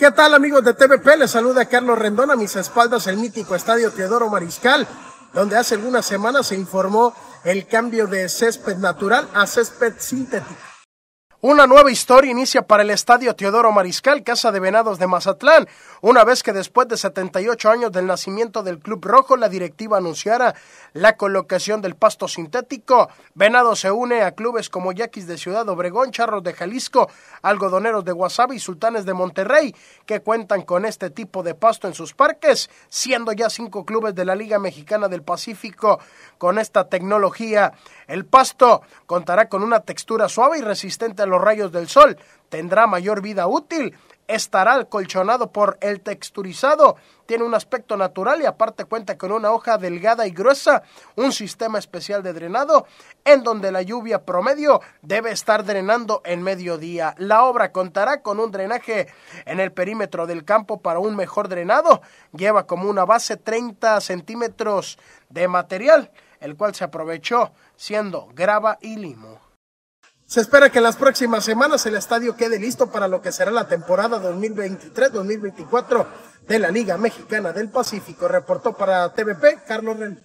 ¿Qué tal amigos de TVP? Les saluda Carlos Rendón a mis espaldas el mítico Estadio Teodoro Mariscal, donde hace algunas semanas se informó el cambio de césped natural a césped sintético. Una nueva historia inicia para el Estadio Teodoro Mariscal, Casa de Venados de Mazatlán, una vez que después de 78 años del nacimiento del Club Rojo, la directiva anunciara la colocación del pasto sintético. Venado se une a clubes como Yaquis de Ciudad Obregón, Charros de Jalisco, Algodoneros de Guasave y Sultanes de Monterrey, que cuentan con este tipo de pasto en sus parques, siendo ya cinco clubes de la Liga Mexicana del Pacífico con esta tecnología. El pasto contará con una textura suave y resistente a los rayos del sol, tendrá mayor vida útil, estará colchonado por el texturizado, tiene un aspecto natural y aparte cuenta con una hoja delgada y gruesa, un sistema especial de drenado en donde la lluvia promedio debe estar drenando en mediodía. La obra contará con un drenaje en el perímetro del campo para un mejor drenado, lleva como una base 30 centímetros de material, el cual se aprovechó siendo grava y limo. Se espera que en las próximas semanas el estadio quede listo para lo que será la temporada 2023-2024 de la Liga Mexicana del Pacífico. Reportó para TVP Carlos